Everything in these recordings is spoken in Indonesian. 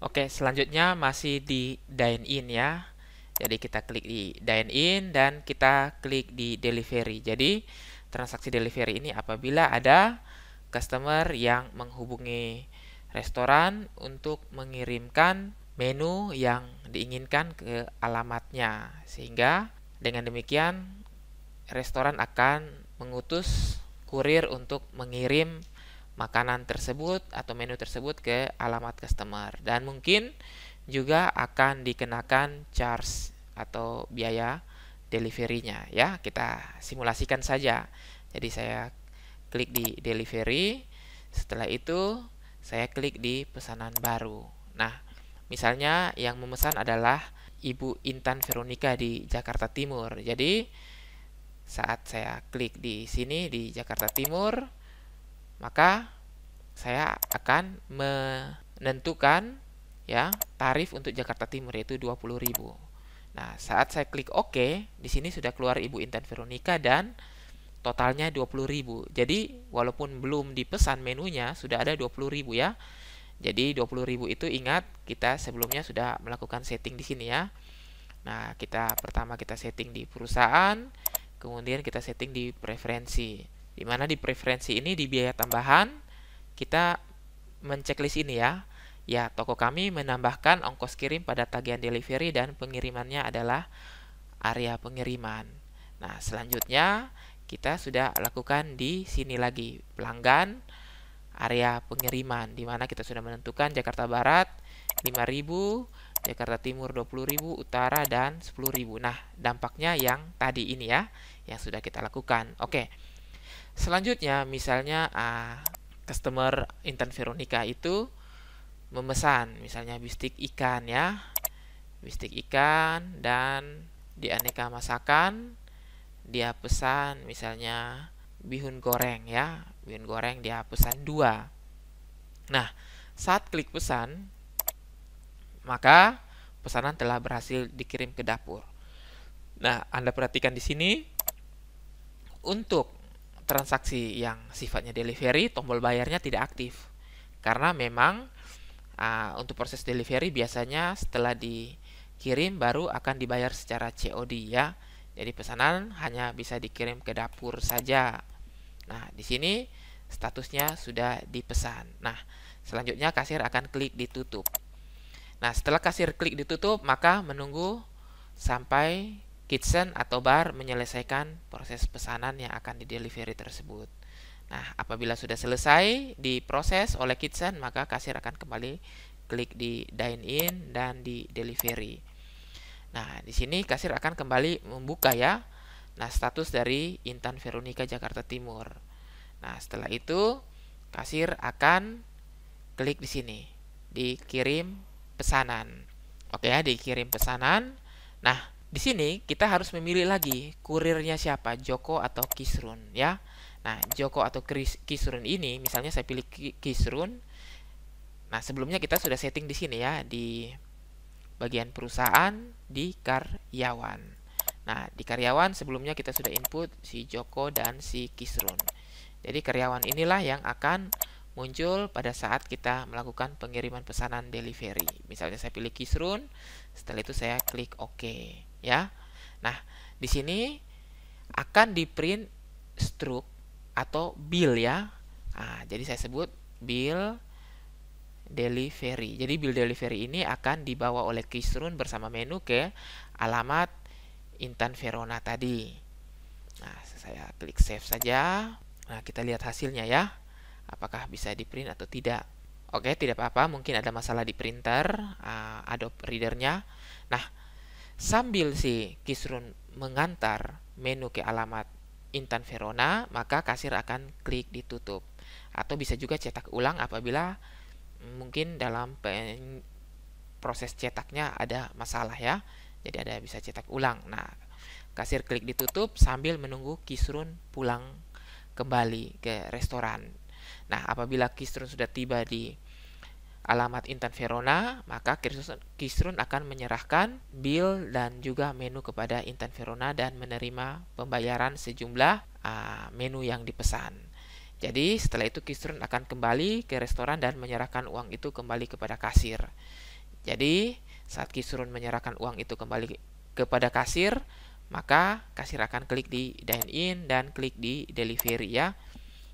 Oke, selanjutnya masih di dine in ya. Jadi kita klik di dine in dan kita klik di delivery. Jadi transaksi delivery ini apabila ada customer yang menghubungi restoran untuk mengirimkan menu yang diinginkan ke alamatnya. Sehingga dengan demikian restoran akan mengutus kurir untuk mengirim makanan tersebut atau menu tersebut ke alamat customer dan mungkin juga akan dikenakan charge atau biaya deliverynya ya kita simulasikan saja jadi saya klik di delivery setelah itu saya klik di pesanan baru nah misalnya yang memesan adalah Ibu Intan Veronica di Jakarta Timur jadi saat saya klik di sini di Jakarta Timur maka saya akan menentukan ya tarif untuk Jakarta Timur yaitu 20.000. Nah, saat saya klik OK, di sini sudah keluar Ibu Intan Veronica dan totalnya 20.000. Jadi, walaupun belum dipesan menunya, sudah ada 20.000 ya. Jadi, 20.000 itu ingat kita sebelumnya sudah melakukan setting di sini ya. Nah, kita pertama kita setting di perusahaan, kemudian kita setting di preferensi di mana di preferensi ini di biaya tambahan kita menceklis ini ya. Ya, toko kami menambahkan ongkos kirim pada tagihan delivery dan pengirimannya adalah area pengiriman. Nah, selanjutnya kita sudah lakukan di sini lagi pelanggan area pengiriman di mana kita sudah menentukan Jakarta Barat 5000, Jakarta Timur 20.000, Utara dan 10.000. Nah, dampaknya yang tadi ini ya yang sudah kita lakukan. Oke. Okay. Selanjutnya, misalnya uh, customer intern Veronica itu memesan misalnya bistik ikan ya. Bistik ikan dan di aneka masakan dia pesan misalnya bihun goreng ya. Bihun goreng dia pesan dua. Nah, saat klik pesan maka pesanan telah berhasil dikirim ke dapur. Nah, Anda perhatikan di sini untuk transaksi yang sifatnya delivery, tombol bayarnya tidak aktif. Karena memang uh, untuk proses delivery biasanya setelah dikirim baru akan dibayar secara COD ya. Jadi pesanan hanya bisa dikirim ke dapur saja. Nah, di sini statusnya sudah dipesan. Nah, selanjutnya kasir akan klik ditutup. Nah, setelah kasir klik ditutup, maka menunggu sampai kitchen atau bar menyelesaikan proses pesanan yang akan di delivery tersebut. Nah, apabila sudah selesai diproses oleh kitchen, maka kasir akan kembali klik di dine in dan di delivery. Nah, di sini kasir akan kembali membuka ya. Nah, status dari Intan Veronica Jakarta Timur. Nah, setelah itu kasir akan klik di sini, dikirim pesanan. Oke ya, dikirim pesanan. Nah, di sini kita harus memilih lagi kurirnya siapa, Joko atau Kisrun ya. Nah, Joko atau Kisrun ini misalnya saya pilih Kisrun. Nah, sebelumnya kita sudah setting di sini ya di bagian perusahaan di karyawan. Nah, di karyawan sebelumnya kita sudah input si Joko dan si Kisrun. Jadi karyawan inilah yang akan muncul pada saat kita melakukan pengiriman pesanan delivery. Misalnya saya pilih Kisrun, setelah itu saya klik OK ya. Nah, di sini akan di print struk atau bill ya. Nah, jadi saya sebut bill delivery. Jadi bill delivery ini akan dibawa oleh Kisrun bersama menu ke alamat Intan Verona tadi. Nah, saya klik save saja. Nah, kita lihat hasilnya ya. Apakah bisa di print atau tidak. Oke, tidak apa-apa. Mungkin ada masalah di printer, uh, Adobe Reader-nya. Nah, Sambil si Kisrun mengantar menu ke alamat Intan Verona, maka kasir akan klik ditutup. Atau bisa juga cetak ulang apabila mungkin dalam proses cetaknya ada masalah ya. Jadi ada bisa cetak ulang. Nah, kasir klik ditutup sambil menunggu Kisrun pulang kembali ke restoran. Nah, apabila Kisrun sudah tiba di alamat Intan Verona, maka Kisrun akan menyerahkan bill dan juga menu kepada Intan Verona dan menerima pembayaran sejumlah uh, menu yang dipesan. Jadi setelah itu Kisrun akan kembali ke restoran dan menyerahkan uang itu kembali kepada kasir. Jadi saat Kisrun menyerahkan uang itu kembali kepada kasir, maka kasir akan klik di dine in dan klik di delivery ya.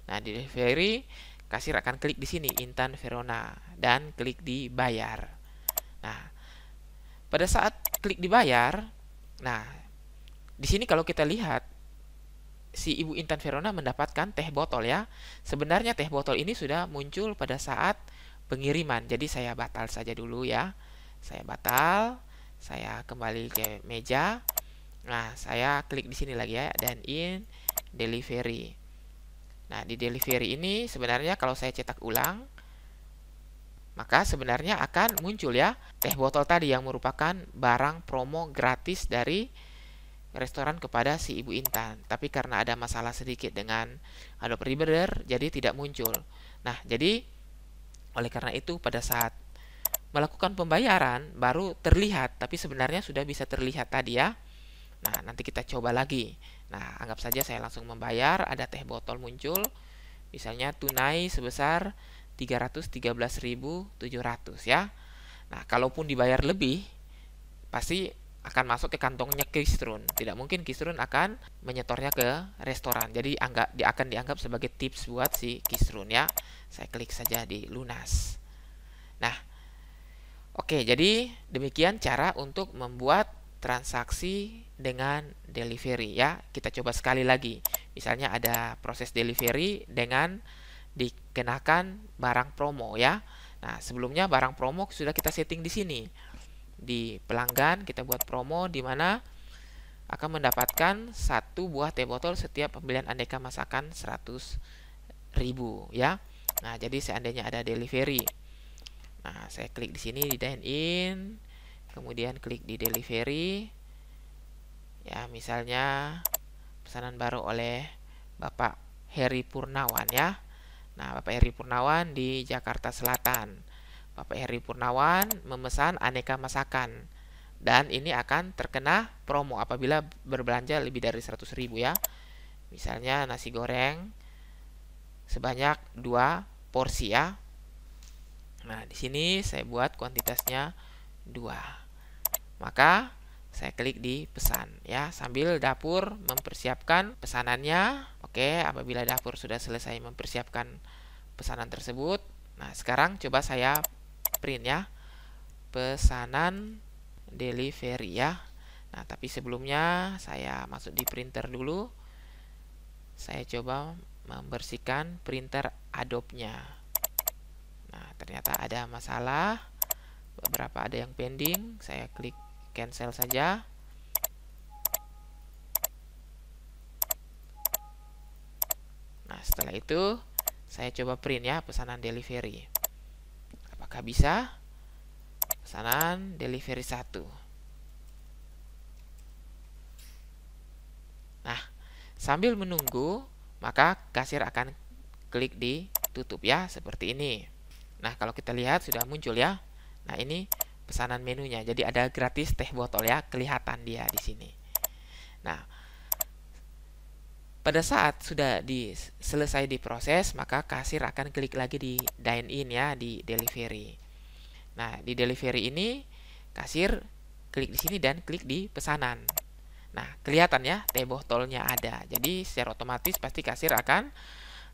Nah, di delivery kasir akan klik di sini Intan Verona dan klik di bayar. Nah, pada saat klik di bayar, nah di sini kalau kita lihat si Ibu Intan Verona mendapatkan teh botol ya. Sebenarnya teh botol ini sudah muncul pada saat pengiriman. Jadi saya batal saja dulu ya. Saya batal, saya kembali ke meja. Nah, saya klik di sini lagi ya dan in delivery. Nah, di delivery ini sebenarnya kalau saya cetak ulang, maka sebenarnya akan muncul ya teh botol tadi yang merupakan barang promo gratis dari restoran kepada si Ibu Intan. Tapi karena ada masalah sedikit dengan Adobe Reader, jadi tidak muncul. Nah, jadi oleh karena itu pada saat melakukan pembayaran baru terlihat, tapi sebenarnya sudah bisa terlihat tadi ya. Nah, nanti kita coba lagi. Nah, anggap saja saya langsung membayar, ada teh botol muncul, misalnya tunai sebesar 313.700 ya. Nah, kalaupun dibayar lebih, pasti akan masuk ke kantongnya kisrun Tidak mungkin kisrun akan menyetornya ke restoran. Jadi anggap dia akan dianggap sebagai tips buat si kisrun ya. Saya klik saja di lunas. Nah, oke, jadi demikian cara untuk membuat transaksi dengan delivery ya. Kita coba sekali lagi. Misalnya ada proses delivery dengan dikenakan barang promo ya. Nah, sebelumnya barang promo sudah kita setting di sini. Di pelanggan kita buat promo di mana akan mendapatkan satu buah teh botol setiap pembelian aneka masakan 100.000 ya. Nah, jadi seandainya ada delivery. Nah, saya klik di sini di dine in kemudian klik di delivery ya misalnya pesanan baru oleh Bapak Heri Purnawan ya nah Bapak Heri Purnawan di Jakarta Selatan Bapak Heri Purnawan memesan aneka masakan dan ini akan terkena promo apabila berbelanja lebih dari 100.000 ya. Misalnya nasi goreng sebanyak dua porsi ya. Nah, di sini saya buat kuantitasnya dua maka saya klik di pesan ya sambil dapur mempersiapkan pesanannya oke apabila dapur sudah selesai mempersiapkan pesanan tersebut nah sekarang coba saya print ya pesanan delivery ya nah tapi sebelumnya saya masuk di printer dulu saya coba membersihkan printer Adobe-nya nah ternyata ada masalah beberapa ada yang pending saya klik cancel saja nah setelah itu saya coba print ya pesanan delivery apakah bisa pesanan delivery 1 nah sambil menunggu maka kasir akan klik di tutup ya seperti ini nah kalau kita lihat sudah muncul ya nah ini pesanan menunya. Jadi ada gratis teh botol ya, kelihatan dia di sini. Nah, pada saat sudah di, selesai diproses, maka kasir akan klik lagi di dine in ya, di delivery. Nah, di delivery ini kasir klik di sini dan klik di pesanan. Nah, kelihatan ya teh botolnya ada. Jadi secara otomatis pasti kasir akan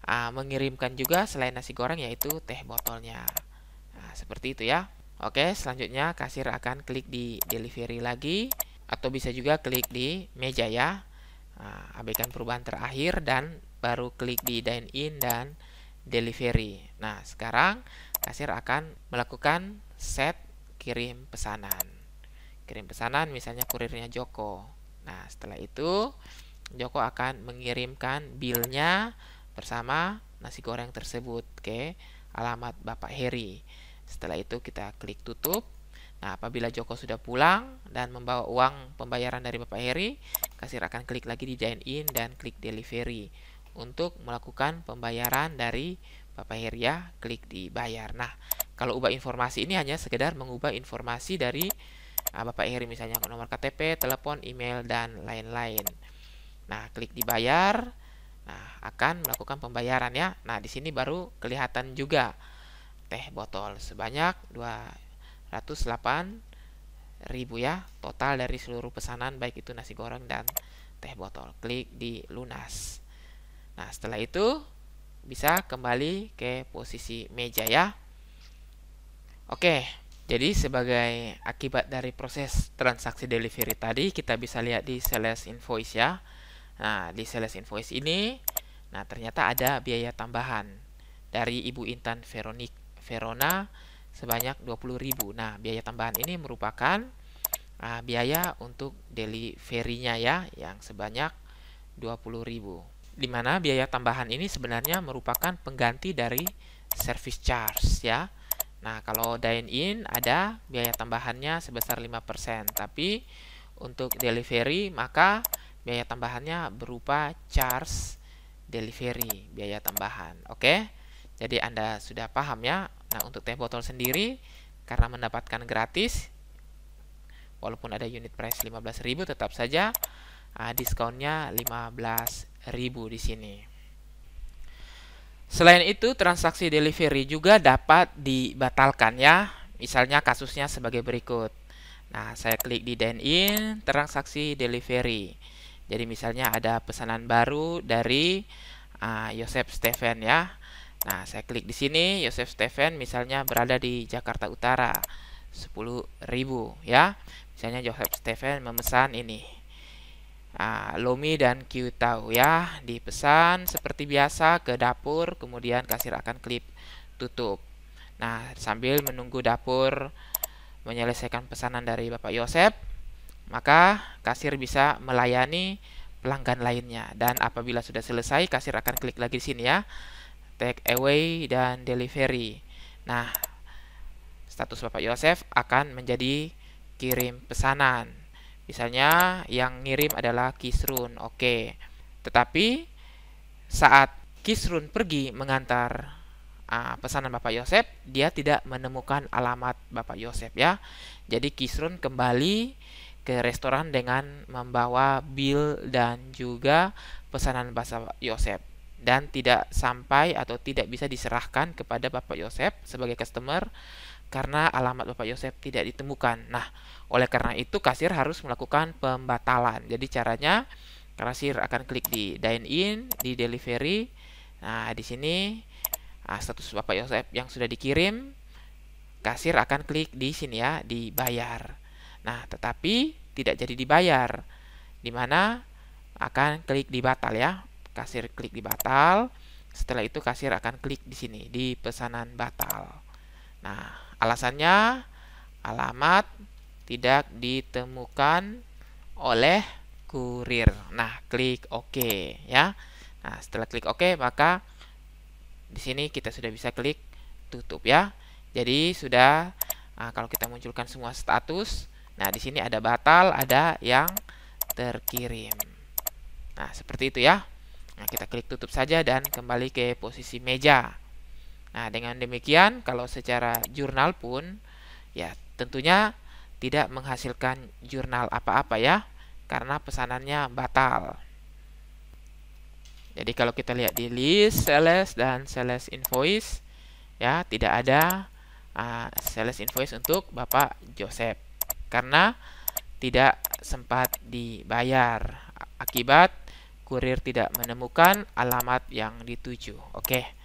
uh, mengirimkan juga selain nasi goreng yaitu teh botolnya. Nah, seperti itu ya. Oke, selanjutnya kasir akan klik di delivery lagi atau bisa juga klik di meja ya. Nah, abaikan perubahan terakhir dan baru klik di dine in dan delivery. Nah, sekarang kasir akan melakukan set kirim pesanan. Kirim pesanan misalnya kurirnya Joko. Nah, setelah itu Joko akan mengirimkan bilnya bersama nasi goreng tersebut ke alamat Bapak Heri. Setelah itu kita klik tutup. Nah, apabila Joko sudah pulang dan membawa uang pembayaran dari Bapak Heri, kasir akan klik lagi di dine in dan klik delivery untuk melakukan pembayaran dari Bapak Heri ya, klik di bayar. Nah, kalau ubah informasi ini hanya sekedar mengubah informasi dari uh, Bapak Heri misalnya nomor KTP, telepon, email dan lain-lain. Nah, klik di bayar. Nah, akan melakukan pembayaran ya. Nah, di sini baru kelihatan juga teh botol sebanyak 208 ribu ya total dari seluruh pesanan baik itu nasi goreng dan teh botol klik di lunas nah setelah itu bisa kembali ke posisi meja ya oke jadi sebagai akibat dari proses transaksi delivery tadi kita bisa lihat di sales invoice ya nah di sales invoice ini nah ternyata ada biaya tambahan dari Ibu Intan Veronik Verona sebanyak 20.000. Nah, biaya tambahan ini merupakan uh, biaya untuk deliverynya ya yang sebanyak 20.000. Di mana biaya tambahan ini sebenarnya merupakan pengganti dari service charge ya. Nah, kalau dine in ada biaya tambahannya sebesar 5%, tapi untuk delivery maka biaya tambahannya berupa charge delivery, biaya tambahan. Oke. Okay? Jadi Anda sudah paham ya. Nah, untuk teh botol sendiri karena mendapatkan gratis walaupun ada unit price 15.000 tetap saja uh, diskonnya 15.000 di sini. Selain itu, transaksi delivery juga dapat dibatalkan ya. Misalnya kasusnya sebagai berikut. Nah, saya klik di dine in transaksi delivery. Jadi misalnya ada pesanan baru dari uh, Steven ya. Nah, saya klik di sini Yosef Steven misalnya berada di Jakarta Utara 10.000 ya. Misalnya Yosef Steven memesan ini. Nah, Lomi dan Q tahu ya, dipesan seperti biasa ke dapur, kemudian kasir akan klik tutup. Nah, sambil menunggu dapur menyelesaikan pesanan dari Bapak Yosef, maka kasir bisa melayani pelanggan lainnya dan apabila sudah selesai kasir akan klik lagi di sini ya take away dan delivery. Nah, status Bapak Yosef akan menjadi kirim pesanan. Misalnya yang ngirim adalah Kisrun, oke. Tetapi saat Kisrun pergi mengantar uh, pesanan Bapak Yosef, dia tidak menemukan alamat Bapak Yosef ya. Jadi Kisrun kembali ke restoran dengan membawa bill dan juga pesanan Bapak Yosef dan tidak sampai atau tidak bisa diserahkan kepada Bapak Yosep sebagai customer karena alamat Bapak Yosep tidak ditemukan. Nah, oleh karena itu kasir harus melakukan pembatalan. Jadi caranya kasir akan klik di dine in, di delivery. Nah, di sini nah, status Bapak Yosep yang sudah dikirim kasir akan klik di sini ya, dibayar. Nah, tetapi tidak jadi dibayar. Di mana akan klik di batal ya kasir klik di batal. Setelah itu kasir akan klik di sini di pesanan batal. Nah, alasannya alamat tidak ditemukan oleh kurir. Nah, klik OK ya. Nah, setelah klik OK maka di sini kita sudah bisa klik tutup ya. Jadi sudah nah, kalau kita munculkan semua status, nah di sini ada batal, ada yang terkirim. Nah, seperti itu ya. Nah, kita klik tutup saja dan kembali ke posisi meja. Nah, dengan demikian kalau secara jurnal pun ya tentunya tidak menghasilkan jurnal apa-apa ya karena pesanannya batal. Jadi kalau kita lihat di list sales dan sales invoice ya tidak ada uh, sales invoice untuk Bapak Joseph karena tidak sempat dibayar akibat kurir tidak menemukan alamat yang dituju. Oke. Okay.